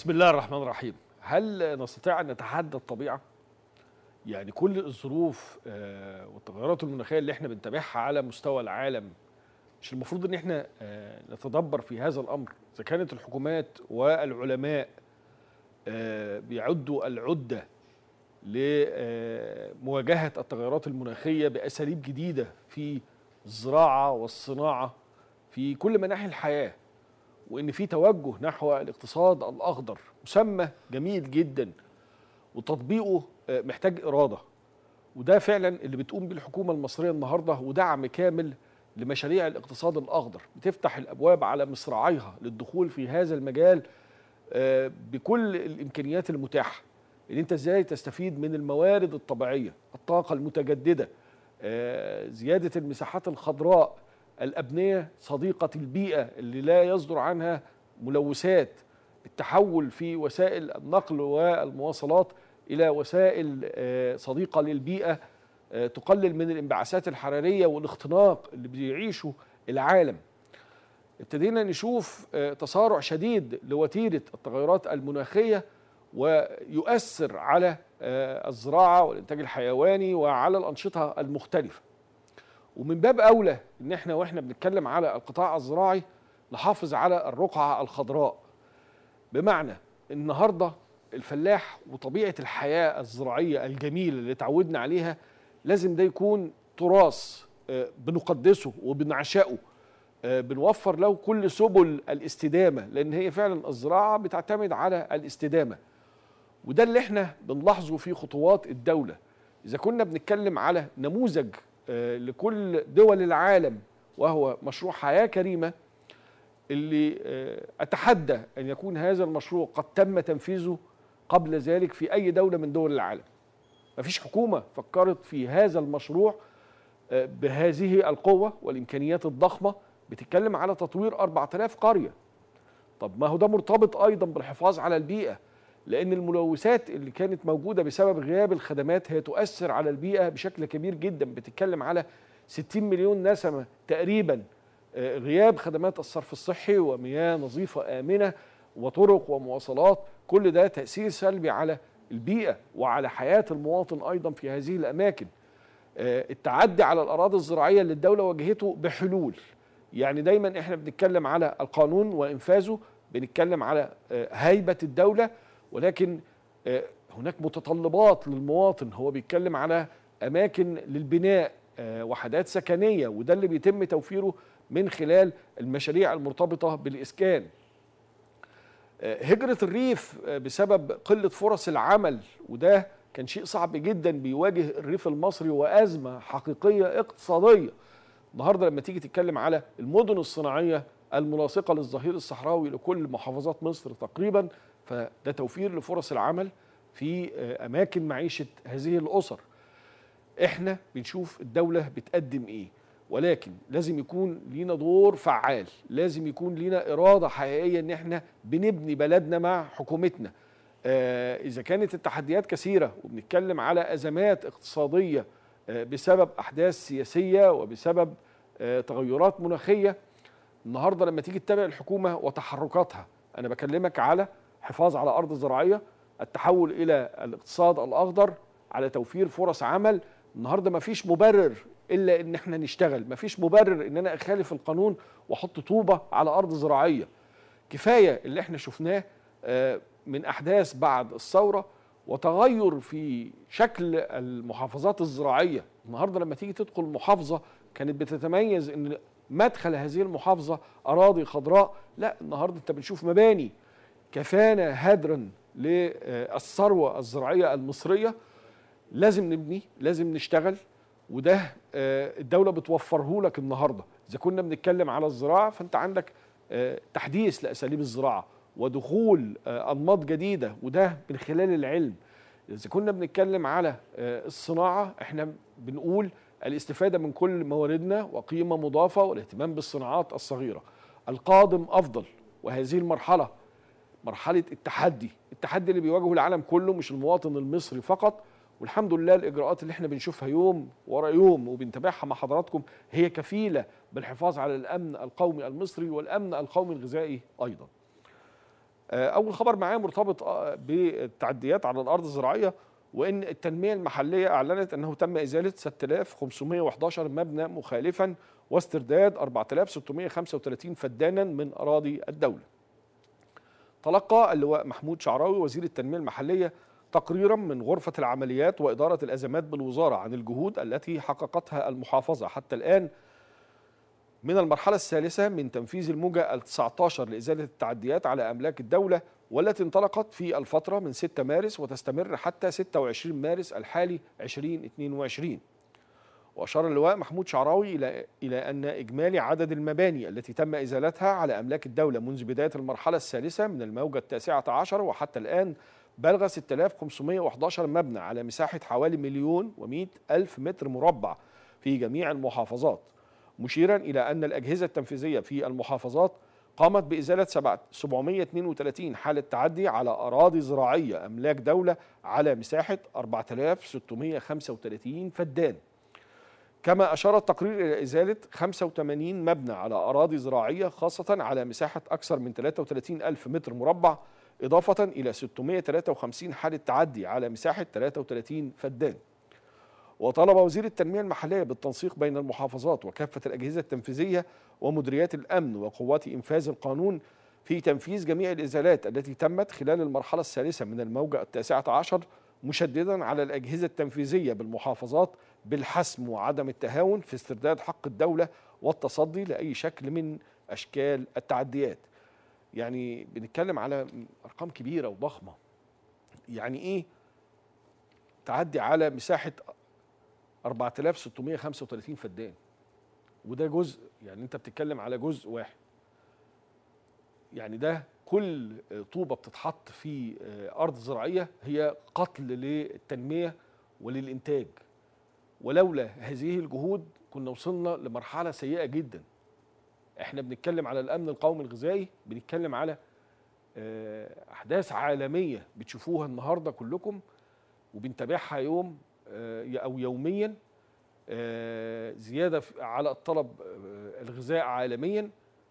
بسم الله الرحمن الرحيم هل نستطيع أن نتحدى الطبيعة؟ يعني كل الظروف آه، والتغيرات المناخية اللي احنا بنتابعها على مستوى العالم مش المفروض ان احنا آه، نتدبر في هذا الامر اذا كانت الحكومات والعلماء آه، بيعدوا العده لمواجهه التغيرات المناخيه باساليب جديده في الزراعه والصناعه في كل مناحي الحياه وان في توجه نحو الاقتصاد الاخضر مسمى جميل جدا وتطبيقه آه، محتاج اراده وده فعلا اللي بتقوم بيه الحكومه المصريه النهارده ودعم كامل لمشاريع الاقتصاد الاخضر بتفتح الابواب على مصراعيها للدخول في هذا المجال آه، بكل الامكانيات المتاحه ان انت ازاي تستفيد من الموارد الطبيعيه الطاقه المتجدده آه، زياده المساحات الخضراء الأبنية صديقة البيئة اللي لا يصدر عنها ملوثات التحول في وسائل النقل والمواصلات إلى وسائل آه، صديقة للبيئة آه، تقلل من الانبعاثات الحرارية والاختناق اللي بيعيشه العالم ابتدينا نشوف آه، تصارع شديد لوتيرة التغيرات المناخية ويؤثر على الزراعة والإنتاج الحيواني وعلى الأنشطة المختلفة ومن باب اولى ان احنا واحنا بنتكلم على القطاع الزراعي نحافظ على الرقعه الخضراء بمعنى النهارده الفلاح وطبيعه الحياه الزراعيه الجميله اللي اتعودنا عليها لازم ده يكون تراث آه، بنقدسه وبنعشقه آه، بنوفر له كل سبل الاستدامه لان هي فعلا الزراعه بتعتمد على الاستدامه وده اللي احنا بنلاحظه في خطوات الدوله اذا كنا بنتكلم على نموذج آه، لكل دول العالم وهو مشروع حياة كريمة اللي آه، أتحدى أن يكون هذا المشروع قد تم تنفيذه قبل ذلك في أي دولة من دول العالم ما فيش حكومة فكرت في هذا المشروع آه، بهذه القوة والإمكانيات الضخمة بتتكلم على تطوير 4000 قرية طب ما هو ده مرتبط أيضا بالحفاظ على البيئة لأن الملوثات اللي كانت موجودة بسبب غياب الخدمات هي تؤثر على البيئة بشكل كبير جدا بتتكلم على 60 مليون نسمة تقريبا آه، غياب خدمات الصرف الصحي ومياه نظيفة آمنة وطرق ومواصلات كل ده تأثير سلبي على البيئة وعلى حياة المواطن أيضا في هذه الأماكن آه، التعدي على الأراضي الزراعية اللي الدولة واجهته بحلول يعني دايما احنا بنتكلم على القانون وإنفاذه بنتكلم على آه، هيبة الدولة ولكن آه، هناك متطلبات للمواطن هو بيتكلم على أماكن للبناء آه، وحدات سكنية وده اللي بيتم توفيره من خلال المشاريع المرتبطة بالإسكان آه، هجرة الريف بسبب قلة فرص العمل وده كان شيء صعب جدا بيواجه الريف المصري وأزمة حقيقية اقتصادية النهاردة لما تيجي تتكلم على المدن الصناعية الملاصقة للظهير الصحراوي لكل محافظات مصر تقريباً فده توفير لفرص العمل في آه، اماكن معيشه هذه الاسر احنا بنشوف الدوله بتقدم ايه ولكن لازم يكون لينا دور فعال لازم يكون لينا اراده حقيقيه ان احنا بنبني بلدنا مع حكومتنا آه، اذا كانت التحديات كثيره وبنتكلم على ازمات اقتصاديه آه، بسبب احداث سياسيه وبسبب تغيرات مناخيه النهارده لما تيجي تتابع الحكومه وتحركاتها انا بكلمك على حفاظ على أرض زراعية التحول إلى الاقتصاد الأخضر على توفير فرص عمل النهاردة مفيش مبرر إلا إن إحنا نشتغل مفيش مبرر إن أنا أخالف القانون وأحط طوبة على أرض زراعية كفاية اللي إحنا شفناه آه، من أحداث بعد الثورة وتغير في شكل المحافظات الزراعية النهاردة لما تيجي تدخل محافظة كانت بتتميز ان مدخل هذه المحافظة أراضي خضراء لا النهاردة أنت بنشوف مباني كفانا هدرا للثروة الزراعية المصرية لازم نبني لازم نشتغل وده آه، الدولة بتوفره لك النهاردة إذا كنا بنتكلم على الزراعة فأنت عندك آه، تحديث لأساليب الزراعة ودخول آه، أنماط جديدة وده من خلال العلم إذا كنا بنتكلم على الصناعة احنا بنقول الاستفادة من كل مواردنا وقيمة مضافة والاهتمام بالصناعات الصغيرة القادم أفضل وهذه المرحلة مرحله التحدي التحدي اللي بيواجهه العالم كله مش المواطن المصري فقط والحمد لله الاجراءات اللي احنا بنشوفها يوم ورا يوم وبنتابعها مع حضراتكم هي كفيله بالحفاظ على الامن القومي المصري والامن القومي الغذائي ايضا آه، اول خبر معايا مرتبط آه، بالتعديات على الارض الزراعيه وان التنميه المحليه اعلنت انه تم ازاله 6511 مبنى مخالفا واسترداد 4635 فدانا من اراضي الدوله تلقى اللواء محمود شعراوي وزير التنمية المحلية تقريرا من غرفة العمليات وإدارة الأزمات بالوزارة عن الجهود التي حققتها المحافظة حتى الآن من المرحلة الثالثة من تنفيذ الموجة ال 19 لإزالة التعديات على أملاك الدولة والتي انطلقت في الفترة من 6 مارس وتستمر حتى 26 مارس الحالي 2022 وأشار اللواء محمود شعراوي إلى إلى أن إجمالي عدد المباني التي تم إزالتها على أملاك الدولة منذ بداية المرحلة الثالثة من الموجة التاسعة عشر وحتى الآن بلغ 6511 مبنى على مساحة حوالي مليون ومئة ألف متر مربع في جميع المحافظات مشيرا إلى أن الأجهزة التنفيذية في المحافظات قامت بإزالة 732 حالة تعدي على أراضي زراعية أملاك دولة على مساحة 4635 فدان كما أشار التقرير إلى إزالة 85 مبنى على أراضي زراعية خاصة على مساحة أكثر من 33 ألف متر مربع إضافة إلى 653 حالة تعدي على مساحة 33 فدان وطلب وزير التنمية المحلية بالتنسيق بين المحافظات وكافة الأجهزة التنفيذية ومديريات الأمن وقوات إنفاذ القانون في تنفيذ جميع الإزالات التي تمت خلال المرحلة الثالثة من الموجة التاسعة عشر مشددا على الأجهزة التنفيذية بالمحافظات بالحسم وعدم التهاون في استرداد حق الدولة والتصدي لأي شكل من أشكال التعديات يعني بنتكلم على أرقام كبيرة وضخمة يعني إيه تعدي على مساحة 4635 فدان وده جزء يعني انت بتتكلم على جزء واحد يعني ده كل طوبه بتتحط في آه، ارض زراعيه هي قتل للتنميه وللانتاج ولولا هذه الجهود كنا وصلنا لمرحله سيئه جدا احنا بنتكلم على الامن القومي الغذائي بنتكلم على آه، احداث عالميه بتشوفوها النهارده كلكم وبنتابعها يوم آه، او يوميا زياده على الطلب الغذاء عالميا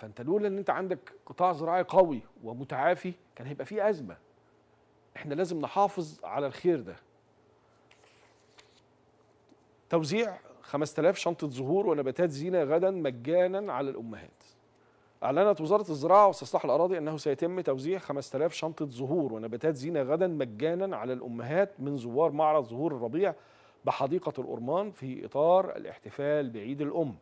فانت لولا ان انت عندك قطاع زراعي قوي ومتعافي كان هيبقى فيه ازمه احنا لازم نحافظ على الخير ده توزيع 5000 شنطه زهور ونباتات زينه غدا مجانا على الامهات أعلنت وزارة الزراعة واستصلاح الأراضي أنه سيتم توزيع 5000 شنطة زهور ونباتات زينة غدا مجانا على الأمهات من زوار معرض زهور الربيع بحديقة الأرمان في إطار الاحتفال بعيد الأم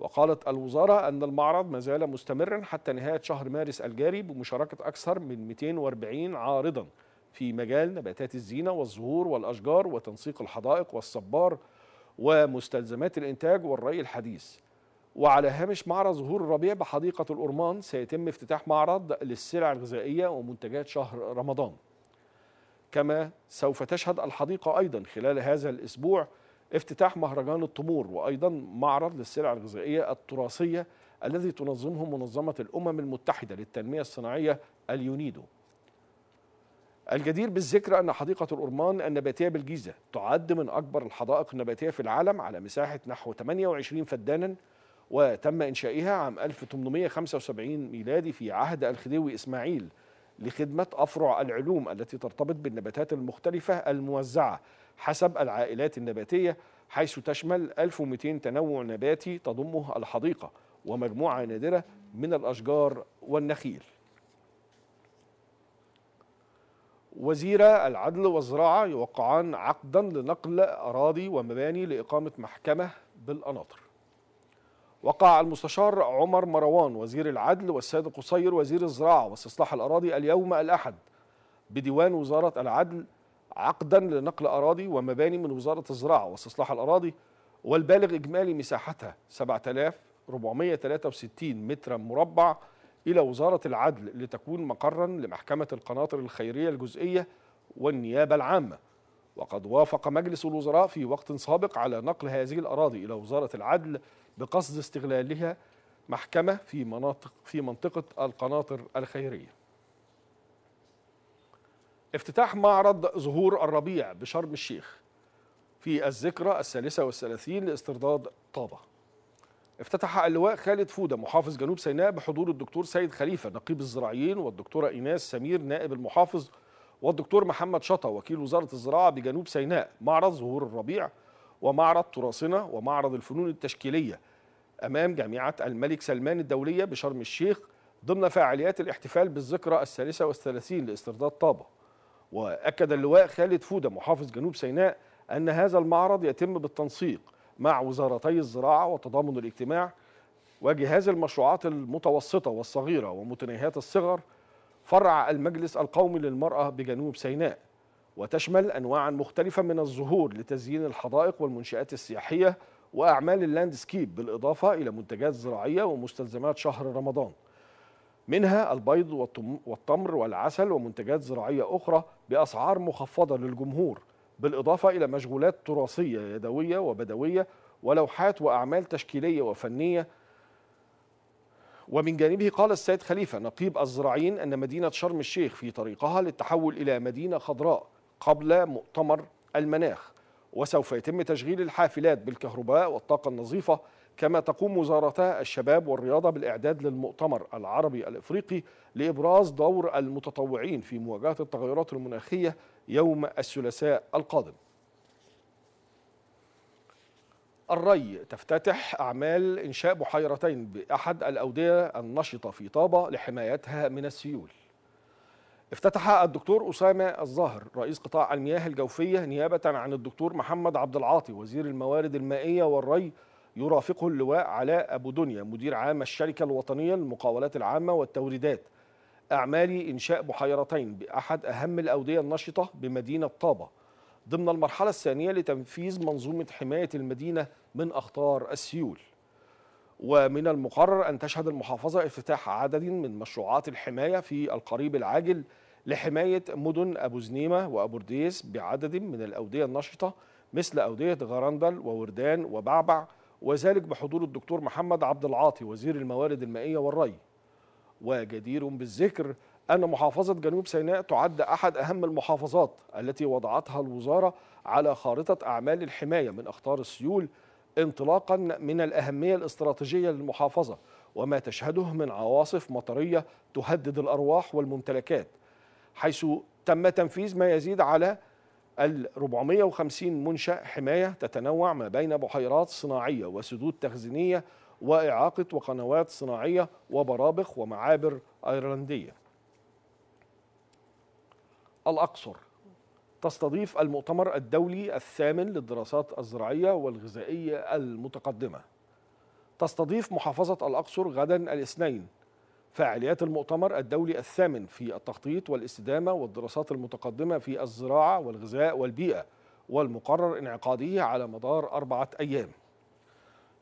وقالت الوزارة أن المعرض ما زال مستمرا حتى نهاية شهر مارس الجاري بمشاركة أكثر من 240 عارضا في مجال نباتات الزينة والزهور والأشجار وتنسيق الحدائق والصبار ومستلزمات الإنتاج والري الحديث وعلى هامش معرض زهور الربيع بحديقة الأورمان سيتم افتتاح معرض للسلع الغذائية ومنتجات شهر رمضان كما سوف تشهد الحديقة أيضا خلال هذا الأسبوع افتتاح مهرجان التمور وأيضا معرض للسلع الغذائية التراثية الذي تنظمه منظمة الأمم المتحدة للتنمية الصناعية اليونيدو الجدير بالذكر أن حديقة الأرمان النباتية بالجيزة تعد من أكبر الحدائق النباتية في العالم على مساحة نحو 28 فدانا وتم إنشائها عام 1875 ميلادي في عهد الخديوي إسماعيل لخدمة أفرع العلوم التي ترتبط بالنباتات المختلفة الموزعة حسب العائلات النباتية حيث تشمل 1200 تنوع نباتي تضمه الحديقة ومجموعة نادرة من الأشجار والنخيل وزيرا العدل والزراعة يوقعان عقدا لنقل أراضي ومباني لإقامة محكمة بالقناطر وقع المستشار عمر مروان وزير العدل والسيد قصير وزير الزراعة واستصلاح الأراضي اليوم الأحد بديوان وزارة العدل عقدا لنقل أراضي ومباني من وزارة الزراعة واستصلاح الأراضي والبالغ إجمالي مساحتها 7463 مترا مربع إلى وزارة العدل لتكون مقرا لمحكمة القناطر الخيرية الجزئية والنيابة العامة وقد وافق مجلس الوزراء في وقت سابق على نقل هذه الأراضي إلى وزارة العدل بقصد استغلالها محكمة في مناطق في منطقة القناطر الخيرية. افتتاح معرض زهور الربيع بشرم الشيخ في الذكرى الثالثة والثلاثين لاسترداد طابة افتتح اللواء خالد فودة محافظ جنوب سيناء بحضور الدكتور سيد خليفة نقيب الزراعيين والدكتورة إيناس سمير نائب المحافظ والدكتور محمد شطا وكيل وزارة الزراعة بجنوب سيناء معرض زهور الربيع ومعرض تراثنا ومعرض الفنون التشكيلية أمام جامعة الملك سلمان الدولية بشرم الشيخ ضمن فعاليات الاحتفال بالذكرى الثالثة والثلاثين لاسترداد طابة وأكد اللواء خالد فودة محافظ جنوب سيناء أن هذا المعرض يتم بالتنسيق مع وزارتي الزراعة وتضامن الاجتماع وجهاز المشروعات المتوسطة والصغيرة ومتناهيات الصغر فرع المجلس القومي للمرأة بجنوب سيناء وتشمل أنواعا مختلفة من الزهور لتزيين الحدائق والمنشآت السياحية وأعمال اللاندسكيب بالإضافة إلى منتجات زراعية ومستلزمات شهر رمضان منها البيض والتمر والعسل ومنتجات زراعية أخرى بأسعار مخفضة للجمهور بالإضافة إلى مشغولات تراثية يدوية وبدوية ولوحات وأعمال تشكيلية وفنية ومن جانبه قال السيد خليفة نقيب الزراعين أن مدينة شرم الشيخ في طريقها للتحول إلى مدينة خضراء قبل مؤتمر المناخ وسوف يتم تشغيل الحافلات بالكهرباء والطاقة النظيفة كما تقوم وزارتا الشباب والرياضة بالإعداد للمؤتمر العربي الإفريقي لإبراز دور المتطوعين في مواجهة التغيرات المناخية يوم الثلاثاء القادم الري تفتتح أعمال إنشاء بحيرتين بأحد الأودية النشطة في طابة لحمايتها من السيول افتتح الدكتور أسامة الظاهر رئيس قطاع المياه الجوفية نيابة عن الدكتور محمد عبد العاطي وزير الموارد المائية والري يرافقه اللواء علاء أبو دنيا مدير عام الشركة الوطنية للمقاولات العامة والتوريدات أعمال إنشاء بحيرتين بأحد أهم الأودية النشطة بمدينة طابة ضمن المرحلة الثانية لتنفيذ منظومة حماية المدينة من أخطار السيول ومن المقرر أن تشهد المحافظة افتتاح عدد من مشروعات الحماية في القريب العاجل لحماية مدن أبو زنيمة وأبو رديس بعدد من الأودية النشطة مثل أودية غرندل ووردان وبعبع وذلك بحضور الدكتور محمد عبد العاطي وزير الموارد المائية والري وجدير بالذكر أن محافظة جنوب سيناء تعد أحد أهم المحافظات التي وضعتها الوزارة على خارطة أعمال الحماية من أخطار السيول انطلاقا من الأهمية الاستراتيجية للمحافظة وما تشهده من عواصف مطرية تهدد الأرواح والممتلكات حيث تم تنفيذ ما يزيد على ال 450 منشأ حماية تتنوع ما بين بحيرات صناعية وسدود تخزينية وإعاقة وقنوات صناعية وبرابخ ومعابر أيرلندية الأقصر تستضيف المؤتمر الدولي الثامن للدراسات الزراعية والغذائية المتقدمة تستضيف محافظة الأقصر غدا الاثنين فعاليات المؤتمر الدولي الثامن في التخطيط والاستدامة والدراسات المتقدمة في الزراعة والغذاء والبيئة والمقرر انعقاده على مدار أربعة أيام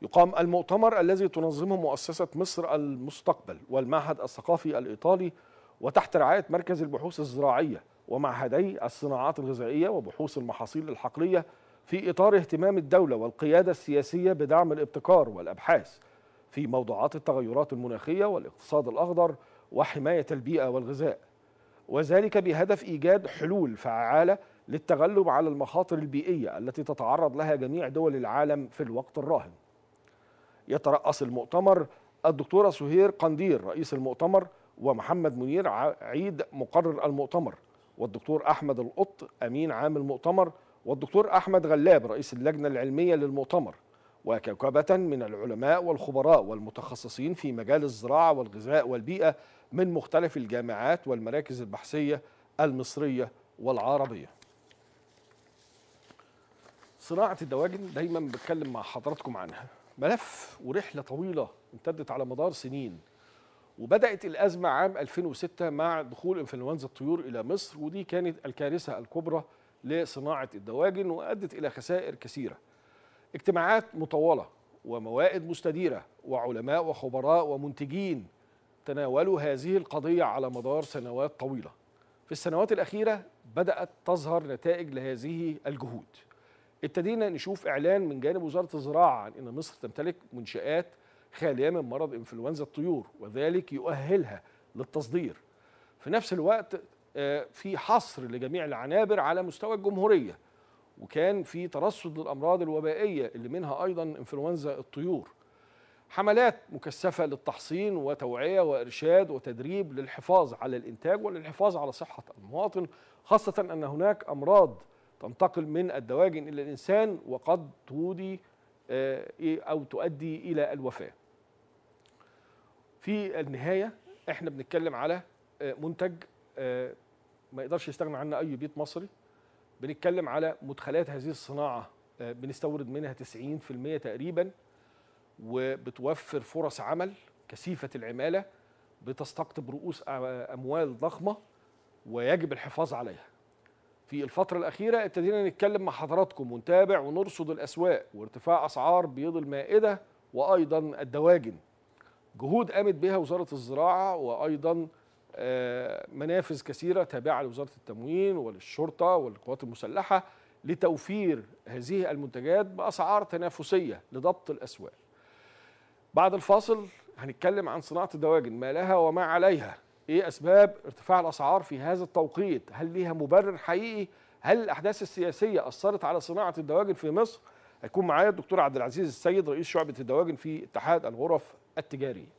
يقام المؤتمر الذي تنظمه مؤسسة مصر المستقبل والمعهد الثقافي الإيطالي وتحت رعاية مركز البحوث الزراعية ومعهدي الصناعات الغذائية وبحوث المحاصيل الحقلية في إطار اهتمام الدولة والقيادة السياسية بدعم الابتكار والأبحاث في موضوعات التغيرات المناخية والاقتصاد الأخضر وحماية البيئة والغذاء وذلك بهدف إيجاد حلول فعالة للتغلب على المخاطر البيئية التي تتعرض لها جميع دول العالم في الوقت الراهن يترأس المؤتمر الدكتورة سهير قندير رئيس المؤتمر ومحمد منير عيد مقرر المؤتمر والدكتور أحمد القط أمين عام المؤتمر والدكتور أحمد غلاب رئيس اللجنة العلمية للمؤتمر وكوكبة من العلماء والخبراء والمتخصصين في مجال الزراعة والغذاء والبيئة من مختلف الجامعات والمراكز البحثية المصرية والعربية صناعة الدواجن دايما بتكلم مع حضراتكم عنها ملف ورحلة طويلة امتدت على مدار سنين وبدات الازمه عام 2006 مع دخول انفلونزا الطيور الى مصر ودي كانت الكارثه الكبرى لصناعه الدواجن وادت الى خسائر كثيره اجتماعات مطوله وموائد مستديره وعلماء وخبراء ومنتجين تناولوا هذه القضيه على مدار سنوات طويله في السنوات الاخيره بدات تظهر نتائج لهذه الجهود ابتدينا نشوف اعلان من جانب وزاره الزراعه عن ان مصر تمتلك منشات خالية من مرض إنفلونزا الطيور وذلك يؤهلها للتصدير في نفس الوقت آه، في حصر لجميع العنابر على مستوى الجمهورية وكان في ترصد للأمراض الوبائية اللي منها أيضا إنفلونزا الطيور حملات مكثفة للتحصين وتوعية وإرشاد وتدريب للحفاظ على الإنتاج وللحفاظ على صحة المواطن خاصة أن هناك أمراض تنتقل من الدواجن إلى الإنسان وقد تودي آه، إيه، أو تؤدي إلى الوفاة في النهاية احنا بنتكلم على آه، منتج آه، ما يقدرش يستغنى عنه أي بيت مصري بنتكلم على مدخلات هذه الصناعة بنستورد منها 90% تقريبا وبتوفر فرص عمل كثيفة العمالة بتستقطب رؤوس أموال ضخمة ويجب الحفاظ عليها في الفترة الأخيرة ابتدينا نتكلم مع حضراتكم ونتابع ونرصد الأسواق وارتفاع أسعار بيض المائدة وأيضا الدواجن جهود قامت بها وزارة الزراعة وأيضا آه، منافذ كثيرة تابعة لوزارة التموين وللشرطة والقوات المسلحة لتوفير هذه المنتجات بأسعار تنافسية لضبط الأسواق بعد الفاصل هنتكلم عن صناعة الدواجن ما لها وما عليها ايه اسباب ارتفاع الاسعار في هذا التوقيت هل ليها مبرر حقيقي هل الاحداث السياسيه اثرت على صناعه الدواجن في مصر هيكون معايا الدكتور عبد العزيز السيد رئيس شعبه الدواجن في اتحاد الغرف التجاريه